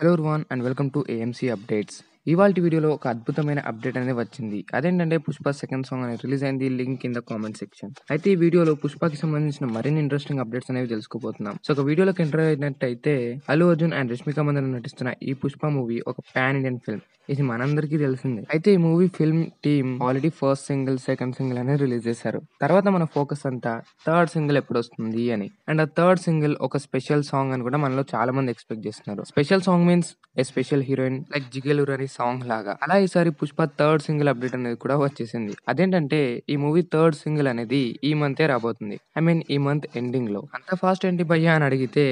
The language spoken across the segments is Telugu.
హలో రువాన్ and welcome to AMC updates ఇవాళ వీడియోలో ఒక అద్భుతమైన అప్డేట్ అనేది వచ్చింది అదేంటంటే పుష్ప సెకండ్ సాంగ్ అనేది రిలీజ్ అయింది link in the comment section అయితే ఈ వీడియోలో పుష్పకి సంబంధించిన మరిన్ని ఇంట్రెస్టింగ్ అప్డేట్స్ అనేవి తెలుసుకోబోతున్నాం సో ఒక వీడియోలోకి ఎంటర్ అయినట్టయితే అల్లు అర్జున్ అండ్ రష్మిక మందన నటిస్తున్న ఈ పుష్ప మూవీ ఒక పాన్ ఇండియన్ ఫిల్మ్ ఇది మనందరికీ తెలిసిందే అయితే ఈ movie film team already first single second single అనేది రిలీజ్ చేశారు తర్వాత మన ఫోకస్ అంతా థర్డ్ సింగిల్ ఎప్పుడు వస్తుంది అని అండ్ ఆ థర్డ్ సింగిల్ ఒక స్పెషల్ సాంగ్ అని కూడా మనలో చాలా మంది ఎక్స్పెక్ట్ చేస్తున్నారు special song means a special heroine like జిగేలూర్ అని సాంగ్ లాగా అలా ఈసారి పుష్ప థర్డ్ సింగిల్ అప్డేట్ అనేది కూడా వచ్చేసింది అదేంటంటే ఈ మూవీ థర్డ్ సింగిల్ అనేది ఈ మంతే రాబోతుంది ఐ మీన్ ఈ మంత్ ఎండింగ్ లో అంత ఫాస్ట్ ఏంటి భయ్యా అని అడిగితే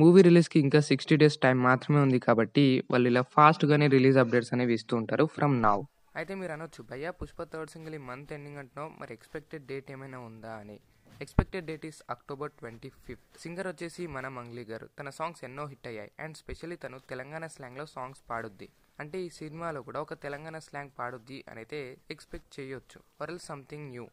మూవీ రిలీజ్కి ఇంకా సిక్స్టీ డేస్ టైం మాత్రమే ఉంది కాబట్టి వాళ్ళు ఇలా ఫాస్ట్గానే రిలీజ్ అప్డేట్స్ అనేవి ఇస్తూ ఉంటారు ఫ్రమ్ నావ్ అయితే మీరు అనొచ్చు భయ్య పుష్ప థర్డ్ సింగిల్ ఈ మంత్ ఎండింగ్ అంటున్నావు మరి ఎక్స్పెక్టెడ్ డేట్ ఏమైనా ఉందా అని expected date is October twenty fifth singer వచ్చేసి మన మంగ్లీ గారు తన సాంగ్స్ ఎన్నో హిట్ అయ్యాయి అండ్ స్పెషల్లీ తను తెలంగాణ స్లాంగ్లో సాంగ్స్ పాడుద్ది అంటే ఈ సినిమాలో కూడా ఒక తెలంగాణ స్లాంగ్ పాడుద్ది అనైతే ఎక్స్పెక్ట్ చేయొచ్చు వర్ ఇల్ సంథింగ్ న్యూ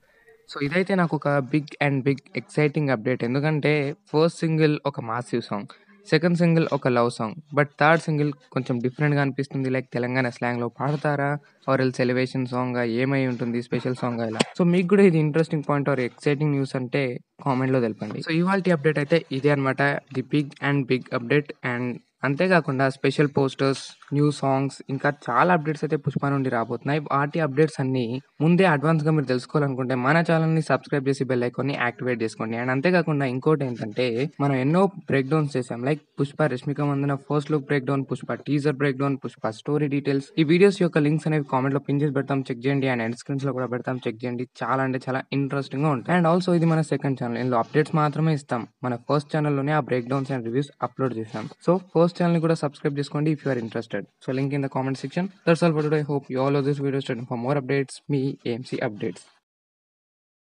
సో ఇదైతే నాకు ఒక big and big exciting update ఎందుకంటే ఫస్ట్ సింగిల్ ఒక మాసివ్ సాంగ్ సెకండ్ సింగిల్ ఒక love song but third single కొంచెం డిఫరెంట్గా అనిపిస్తుంది లైక్ తెలంగాణ స్లాంగ్లో పాడతారా ఆర్ ఎల్ సెలబ్రేషన్ సాంగ్గా ఏమై ఉంటుంది స్పెషల్ సాంగ్ ఇలా సో మీకు కూడా ఇది interesting point or exciting news అంటే కామెంట్లో తెలపండి సో ఇవాళ అప్డేట్ అయితే ఇదే అనమాట the big and big update and అంతేకాకుండా స్పెషల్ పోస్టర్స్ న్యూ సాంగ్స్ ఇంకా చాలా అప్డేట్స్ అయితే పుష్ప నుండి రాబోతున్నాయి వాటి అప్డేట్స్ అన్ని ముందే అడ్వాన్స్గా మీరు తెలుసుకోవాలనుకుంటే మన ని సబ్స్క్రైబ్ చేసి బెల్ ని యాక్టివేట్ చేసుకోండి అండ్ అంతేకాకుండా ఇంకోటి ఏంటంటే మనం ఎన్నో బ్రేక్ డౌన్స్ చేసాం like Pushpa Rashmika Mandanna first look breakdown Pushpa teaser breakdown Pushpa story details ఈ వీడియోస్ యొక్క లింక్స్ అనేవి కామెంట్ లో పిన్ చేసి పెడతాం చెక్ చేయండి అండ్ ఎండ్ స్క్రీన్స్ లో కూడా పెడతాం చెక్ చేయండి చాలా అంటే చాలా ఇంట్రెస్టింగ్ గా ఉంటుంది అండ్ ఆల్సో ఇది మన సెకండ్ ఛానల్ ఇందులో అప్డేట్స్ మాత్రమే ఇస్తాం మన ఫస్ట్ ఛానల్లోనే ఆ breakdowns and reviews upload చేసాం so first House channel kuda subscribe cheskondi if you are interested. So link in the comment section. That's all for today. Hope you all of this video studying for more updates, me AMC updates.